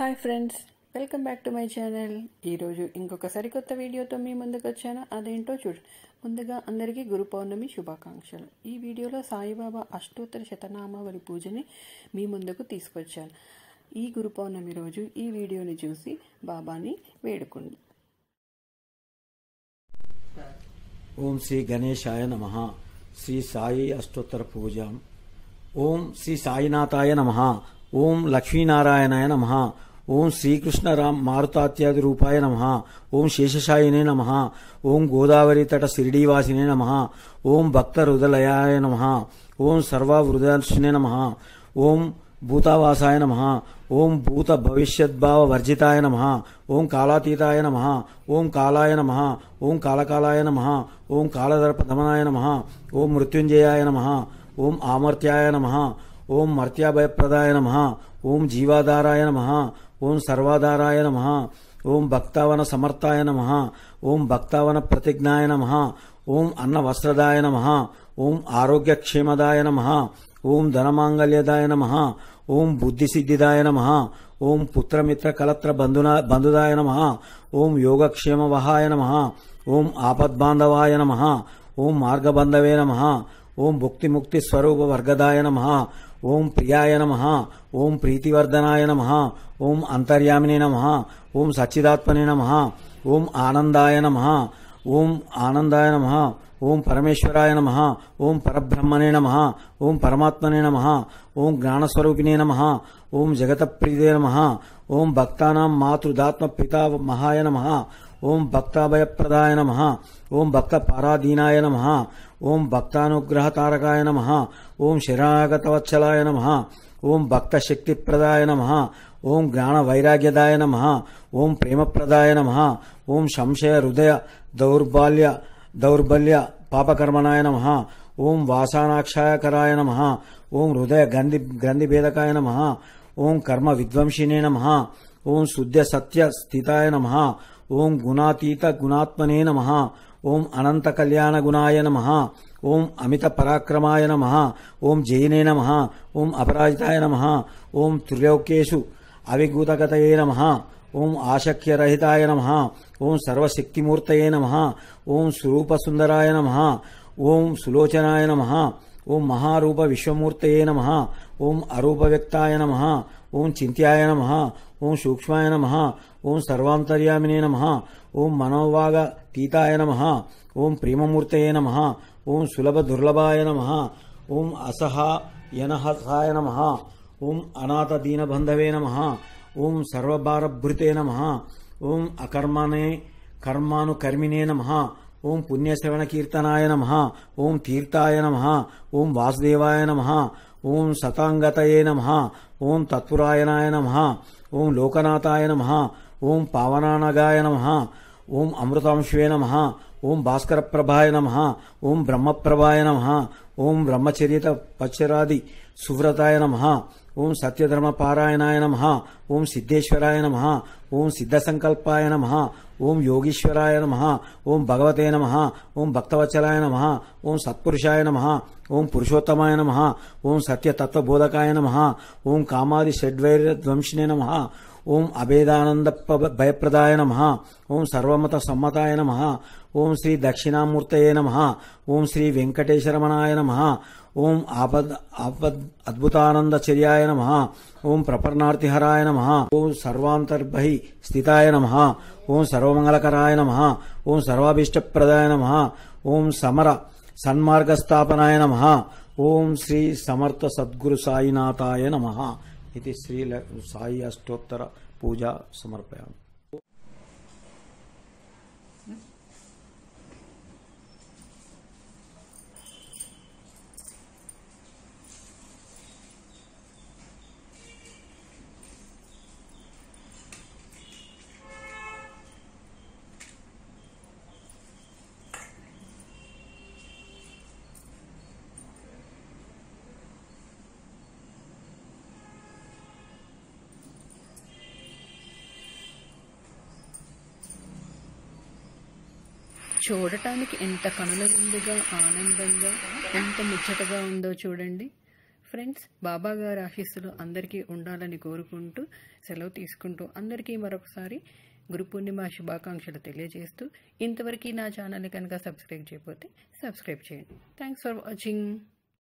hi friends welcome back to my channel ఈరోజు ఇంకొక సరికొత్త వీడియోతో మీ ముందుకు వచ్చాను అదేంటో చూడు ముందుగా అందరికీ గురు పౌర్ణమి శుభాకాంక్షలు ఈ వీడియోలో సాయిబాబా అష్టోత్తర శతనామావళి పూజని మీ ముందుకు తీసుకొచ్చాను ఈ గురు పౌర్ణమి రోజు ఈ వీడియోని చూసి బాబాని వేడుకోండి ఓం శ్రీ గణేశాయ నమ శ్రీ సాయి అష్టోత్తర పూజ ఓం శ్రీ సాయినాథాయ నమ ఓం లక్ష్మీనారాయణాయ నమ ओम श्रीकृष्ण राम मारुतात्यादि रूपाय नमः ओम शेषशायिने नमः ओम गोदावरी तट शिरडीवासिने नमः ओम भक्त हृदलयाय नमः ओम सर्वावृदर्शिने नमः ओम भूतावासाय नमः ओम भूत भविष्यद्भाव वर्जिताय नमः ओम कालातीताय नमः ओम कालाय नमः ओम कालकालाय नमः ओम कालदर्पधमनाय नमः ओम मृत्युंजयाय नमः ओम आमर्त्याय नमः ओम मर्त्याभयप्रदाय नमः ओम जीवाधाराय नमः ఓం సర్వాధారాయ నమ ఓం భక్తావన సమర్థాయ నమ ఓం భక్తావన ప్రతిజ్ఞాయ నమ ఓం అన్న వస్త్రదాయ నమ ఓం ఆరోగ్యక్షేమదాయ నమ ఓం ధనమాంగల్యదాయ నమ ఓం బుద్ధిసిద్ధిదాయ నమ ఓం పుత్రమిత్ర కలత్ర బంధున బంధుదాయ నమ ఓం యోగక్షేమ వహాయ నమ ఓం ఆపద్బాంధవాయ నమ ఓం మార్గబంధవే నమ ఓం భుక్తిముక్తి స్వరూప వర్గదాయ నమ ओम प्रियाय नम ओं प्रीतिवर्धनाय नम ओं अंतर्यामिने नम ओं सच्चिदात्मने नम ओम आनंदाय नम ओम आनंदाय नम ओम परमेश्वराय नम ओम परब्रह्मणे नम ओं परमात्मने नम ओं ज्ञानस्वरूपिणे नम ओं जगत प्रीते नम ओं भक्ता मातृदात्म पिता महाय नम ஓம் பக்தாபயப்பிரதாய நம ஓம் பக்த பாராதீனாய நம ஓம் பக்தானுகிரக தாரகாய நம ஓம் சிராகதவத்சலாய நம ஓம் பக்த சக்தி பிரதாய நம ஓம் ஞான வைராகியதாய நம ஓம் பிரேம பிரதாய நம ஓம் சம்சய ஹய ದೌರ್ಬಲ್ಯ ದೌರ್ಬಲ್ಯ ಪಾಪಕರ್ಮಣಾಯ ನಮಃ ಓಂ ವಾಸನಾಕ್ಷಾಯಕರಾಯ ನಮಃ ಓಂ ಹೃದಯ ಗಂಧಿ ಗ್ರಂಥಿಭೇದಕಾಯ ನಮಃ ಓಂ ಕರ್ಮ ವಿಧ್ವಂಸಿನೇ ನಮಃ ಓಂ ಶುದ್ಧ ಸತ್ಯ ಸ್ಥಿತಾಯ ನಮಃ ओं गुणातीत गुणात्मने नम ओं अनंत कल्याण गुणाय नम ओं अमित पराक्रमाय नम ओं जैने नम ओं अपराजिताय नम ओं त्रिलोकेशु अविगूतगतये नम ओं आशक्यरहिताय नम ओं सर्वशक्तिमूर्त नम ओं स्वरूपसुंदराय नम ओं सुलोचनाय नम ओं महारूप विश्वमूर्त नम ओं अरूपव्यक्ताय नम ఓం చింత్యాయ నమ ఓం సూక్ష్మాయ నమ ఓం సర్వాంతర్యామినే నమ ఓం మనోవాగ తీతాయ నమ ఓం ప్రేమమూర్తయే నమ ఓం సులభ దుర్లభాయ నమ ఓం అసహాయనహసాయ నమ ఓం అనాథ దీనబంధవే నమ ఓం సర్వభారభృతే నమ ఓం అకర్మణే కర్మాను కర్మినే నమ ఓం పుణ్యశ్రవణకీర్తనాయ నమ ఓం తీర్థాయ నమ ఓం వాసుదేవాయ నమ ॐ सताङ्गतये नमः ॐ तत्पुरायनाय नमः ॐ लोकनाथाय नमः ॐ पावनानगाय नमः ॐ अमृतांश्वे नमः ॐ भास्करप्रभाय नमः ॐ ब्रह्मप्रभाय नमः ॐ सुव्रताय नमः ఓం సత్యధర్మ పారాయణాయ నమ ఓం సిద్ధేశ్వరాయ నమ ఓం సిద్ధ సంకల్పాయ నమ ఓం యోగీశ్వరాయ నమ ఓం భగవతే నమ ఓం భక్తవచ్చలాయ నమ ఓం సత్పురుషాయ నమ ఓం పురుషోత్తమాయ నమ ఓం సత్యతత్వబోధకాయ నమ ఓం కామాది షడ్వైర్య నమ ఓం అభేదానంద భయప్రదాయ నమ ఓం సర్వమత సమ్మతాయ నమ ఓం శ్రీ దక్షిణామూర్తయే నమ ఓం శ్రీ వెంకటేశ్వరమణాయ నమ ఓం ఆపద్ ఆపద్ అద్భుతానంద చర్యాయ నమ ఓం ప్రపర్ణార్తిహరాయ నమ ఓం సర్వాంతర్భై స్థితాయ నమ ఓం సర్వమంగళకరాయ నమ ఓం సర్వాభీష్టప్రదాయ నమ ఓం సమర సన్మార్గస్థాపనాయ నమ ఓం శ్రీ సమర్థ సద్గురు సాయినాథాయ నమ ఇది శ్రీ సాయి అష్టోత్తర పూజా సమర్పయామి చూడటానికి ఎంత కనుల ముందుగా ఆనందంగా ఎంత ముచ్చటగా ఉందో చూడండి ఫ్రెండ్స్ బాబా గారి ఆఫీసులో అందరికీ ఉండాలని కోరుకుంటూ సెలవు తీసుకుంటూ అందరికీ మరొకసారి గురు పూర్ణిమ శుభాకాంక్షలు తెలియజేస్తూ ఇంతవరకు నా ఛానల్ని కనుక సబ్స్క్రైబ్ చేయకపోతే సబ్స్క్రైబ్ చేయండి థ్యాంక్స్ ఫర్ వాచింగ్